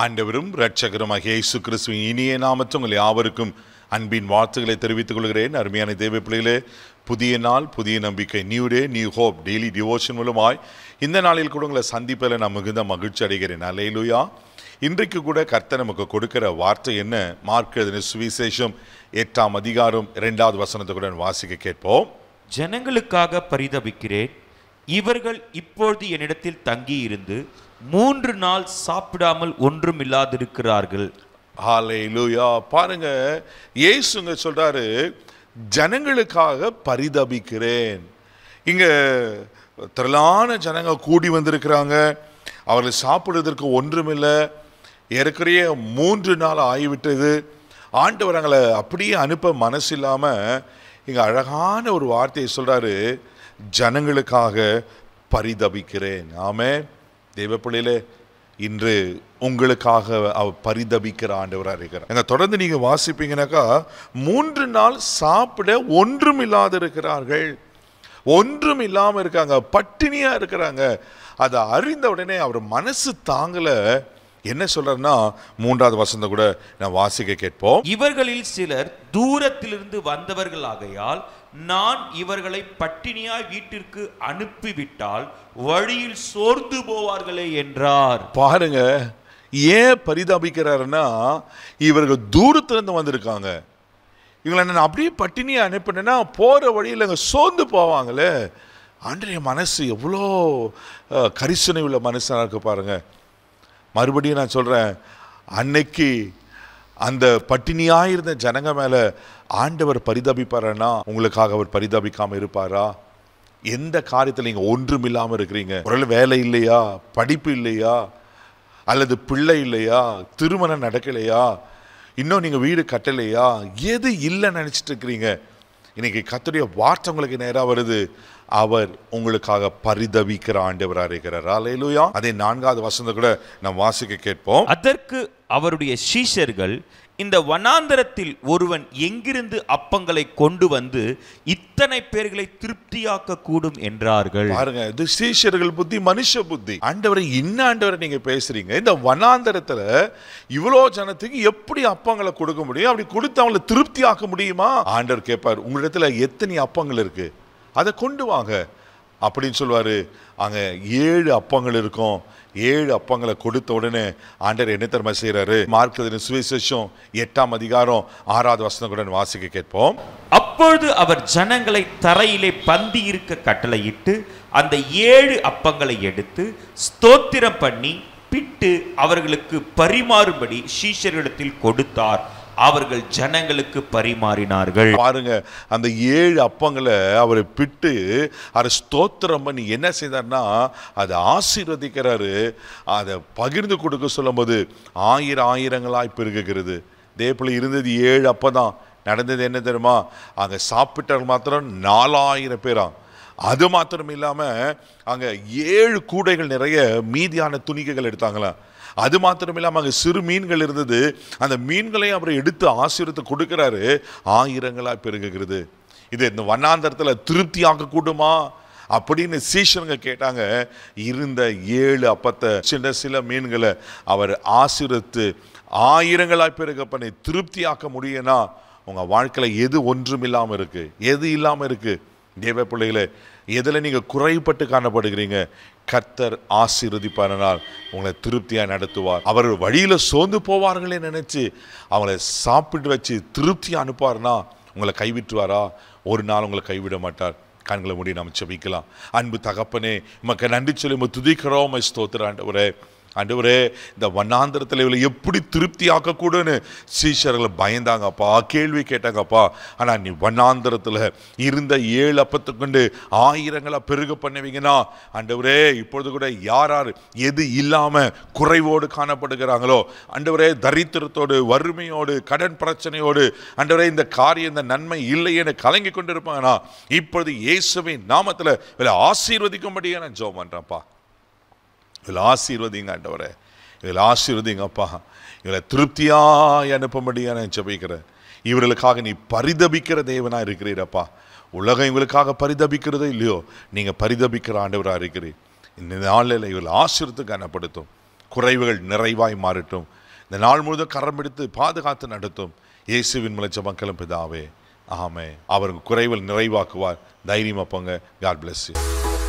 ஆண்டவரும் ரட்சகரும் இயேசு கிறிஸ்துவின் இனிய நாமத்தை உங்களை யாவருக்கும் அன்பின் வார்த்தைகளை தெரிவித்துக் கொள்கிறேன் அருமையான தேவை பிள்ளைகளே புதிய நாள் புதிய நம்பிக்கை new day new hope daily devotion மூலமாய் இந்த நாளில் கூட உங்களை சந்திப்பில் நான் மிகுந்த மகிழ்ச்சி அடைகிறேன் அலையிலுயா இன்றைக்கு கூட கர்த்தர் நமக்கு கொடுக்கிற வார்த்தை என்ன மார்க் சுவிசேஷம் எட்டாம் அதிகாரம் இரண்டாவது வசனத்துக்குடன் வாசிக்க கேட்போம் ஜனங்களுக்காக பரிதபிக்கிறேன் இவர்கள் இப்பொழுது என்னிடத்தில் தங்கியிருந்து மூன்று நாள் சாப்பிடாமல் ஒன்றும் இல்லாதிருக்கிறார்கள் ஆலை லூயா பாருங்க ஏசுங்க சொல்றாரு ஜனங்களுக்காக பரிதபிக்கிறேன் இங்க திரளான ஜனங்க கூடி வந்திருக்கிறாங்க அவர்கள் சாப்பிடுறதற்கு ஒன்றுமில்லை ஏற்கனைய மூன்று நாள் ஆகிவிட்டது ஆண்டவர் அங்களை அப்படியே அனுப்ப மனசு இல்லாமல் இங்கே அழகான ஒரு வார்த்தையை சொல்கிறாரு ஜனங்களுக்காக பரிதபிக்கிறேன் ஆமே தெய்வ பிள்ளையிலே இன்று உங்களுக்காக அவர் பரிதபிக்கிற ஆண்டவராக இருக்கிறார் என்ன தொடர்ந்து நீங்கள் வாசிப்பீங்கன்னாக்கா மூன்று நாள் சாப்பிட ஒன்றும் இல்லாது இருக்கிறார்கள் ஒன்றும் இல்லாமல் இருக்காங்க பட்டினியாக இருக்கிறாங்க அதை அறிந்த உடனே அவர் மனசு தாங்கலை என்ன சொல்றாருன்னா மூன்றாவது வசந்தம் கூட நான் வாசிக்க கேட்போம் இவர்களில் சிலர் தூரத்திலிருந்து வந்தவர்களாகையால் நான் இவர்களை பட்டினியாய் வீட்டிற்கு அனுப்பிவிட்டால் வழியில் சோர்ந்து போவார்களே என்றார் பாருங்க ஏன் பரிதாபிக்கிறாருன்னா இவர்கள் தூரத்திலிருந்து வந்திருக்காங்க இவங்களை நான் அப்படியே பட்டினியை அனுப்பினேன்னா போகிற வழியில் அங்கே சோர்ந்து போவாங்களே அன்றைய மனசு எவ்வளோ கரிசனை உள்ள மனுஷனாக இருக்கு பாருங்கள் மறுபடியும் நான் சொல்கிறேன் அன்னைக்கு அந்த பட்டினியாக இருந்த ஜனங்க மேலே ஆண்டவர் பரிதபிப்பாரனா உங்களுக்காக அவர் பரிதாபிக்காமல் இருப்பாரா எந்த காரியத்தில் நீங்கள் ஒன்றும் இல்லாமல் இருக்கிறீங்க உடல் வேலை இல்லையா படிப்பு இல்லையா அல்லது பிள்ளை இல்லையா திருமணம் நடக்கலையா இன்னும் நீங்கள் வீடு கட்டலையா எது இல்லைன்னு நினச்சிட்டு இருக்கிறீங்க இன்றைக்கி கத்துடைய வார்த்தை உங்களுக்கு நேராக வருது அவர் உங்களுக்காக பரிதவிக்கிற ஆண்டவராக இருக்கிறார் அலையிலுயா அதே நான்காவது வசந்த கூட நாம் வாசிக்க கேட்போம் அதற்கு அவருடைய சீஷர்கள் இந்த வனாந்தரத்தில் ஒருவன் எங்கிருந்து அப்பங்களை கொண்டு வந்து இத்தனை பேர்களை திருப்தியாக்க கூடும் என்றார்கள் பாருங்க இது சீஷர்கள் புத்தி மனுஷ புத்தி ஆண்டவரை என்ன ஆண்டவரை நீங்க பேசுறீங்க இந்த வனாந்தரத்துல இவ்வளோ ஜனத்துக்கு எப்படி அப்பங்களை கொடுக்க முடியும் அப்படி கொடுத்து அவங்களை திருப்தியாக்க முடியுமா ஆண்டவர் கேட்பார் உங்களிடத்துல எத்தனை அப்பங்கள் இருக்கு அதை கொண்டு வாங்க அப்படின்னு சொல்லுவார் அங்கே ஏழு அப்பங்கள் இருக்கும் ஏழு அப்பங்களை கொடுத்த உடனே ஆண்டர் என்ன தர்ம செய்கிறாரு மார்க்கத்தின் சுவிசேஷம் எட்டாம் அதிகாரம் ஆறாவது வசனங்களுடன் வாசிக்க கேட்போம் அப்பொழுது அவர் ஜனங்களை தரையிலே பந்தி இருக்க கட்டளையிட்டு அந்த ஏழு அப்பங்களை எடுத்து ஸ்தோத்திரம் பண்ணி பிட்டு அவர்களுக்கு பரிமாறும்படி சீஷர்களிடத்தில் கொடுத்தார் அவர்கள் ஜனங்களுக்கு பரிமாறினார்கள் பாருங்க அந்த ஏழு அப்பங்களை அவரை பிட்டு அரை ஸ்தோத்திரம் பண்ணி என்ன செய்தார்னா அதை ஆசீர்வதிக்கிறாரு அதை பகிர்ந்து கொடுக்க சொல்லும்போது ஆயிரம் ஆயிரங்களாய் பெருகுகிறது இதே போல் இருந்தது ஏழு அப்பதான் தான் நடந்தது என்ன தெரியுமா அங்கே சாப்பிட்டவர்கள் மாத்திரம் நாலாயிரம் பேராம் அது மாத்திரம் இல்லாமல் அங்கே ஏழு கூடைகள் நிறைய மீதியான துணிக்கைகள் எடுத்தாங்களாம் அது மாத்திரம் இல்லாமல் அங்கே சிறு மீன்கள் இருந்தது அந்த மீன்களையும் அவர் எடுத்து ஆசீர்வத்தை கொடுக்குறாரு ஆயிரங்களாக பெருகுகிறது இது இந்த வண்ணாந்தரத்தில் திருப்தி ஆக்கக்கூடுமா அப்படின்னு சீஷனுங்க கேட்டாங்க இருந்த ஏழு அப்பத்தை சின்ன சில மீன்களை அவர் ஆசிரித்து ஆயிரங்களாக பெருக பண்ணி திருப்தி ஆக்க முடியும்னா உங்கள் வாழ்க்கையில் எது ஒன்றும் இல்லாமல் இருக்குது எது இல்லாமல் இருக்குது தேவ பிள்ளைகளை எதில் நீங்கள் குறைப்பட்டு காணப்படுகிறீங்க கர்த்தர் ஆசீர்வதிப்பான உங்களை திருப்தியாக நடத்துவார் அவர் வழியில் சோர்ந்து போவார்களே நினச்சி அவங்கள சாப்பிட்டு வச்சு திருப்தியாக அனுப்புவார்னா உங்களை கைவிட்டுவாரா ஒரு நாள் உங்களை கைவிட மாட்டார் கண்களை முடியும் நம்ம செபிக்கலாம் அன்பு தகப்பனே உமக்கு நன்றி சொல்லி உமை துதிக்கிறோம் ஒரு அன்றுவரே இந்த வண்ணாந்திரத்தில் இவளை எப்படி திருப்தி ஆக்கக்கூடுன்னு சீஷர்களை பயந்தாங்கப்பா கேள்வி கேட்டாங்கப்பா ஆனால் நீ வண்ணாந்திரத்தில் இருந்த ஏழு அப்பத்துக்கொண்டு கொண்டு பெருக பண்ணுவீங்கன்னா அண்டவரே இப்பொழுது கூட யார் யார் எது இல்லாமல் குறைவோடு காணப்படுகிறாங்களோ அண்டவரே தரித்திரத்தோடு வறுமையோடு கடன் பிரச்சனையோடு அண்டவரே இந்த காரியம் இந்த நன்மை இல்லை என கலங்கி இருப்பாங்கன்னா இப்பொழுது இயேசுவின் நாமத்தில் இவளை ஆசீர்வதிக்கும்படியே நான் ஜோம் பண்ணுறேன்ப்பா இதில் ஆசீர்வதிங்க ஆண்டவரே இதில் ஆசீர்வதிங்க அப்பா இவளை அனுப்ப அனுப்பும்படியாக நான் ஜபிக்கிறேன் இவர்களுக்காக நீ பரிதபிக்கிற தேவனாக இருக்கிறீரப்பா உலகம் இவங்களுக்காக பரிதபிக்கிறதோ இல்லையோ நீங்கள் பரிதபிக்கிற ஆண்டவராக இருக்கிறீர் இந்த நாளில் இவள் ஆசிரியத்துக்கு கனப்படுத்தும் குறைவுகள் நிறைவாய் மாறட்டும் இந்த நாள் முழுதும் கரம் எடுத்து பாதுகாத்து நடத்தும் இயேசுவின் முளைச்ச மக்களும் பிதாவே ஆமே அவருக்கு குறைவில் நிறைவாக்குவார் தைரியமாக போங்க காட் பிளஸ் யூ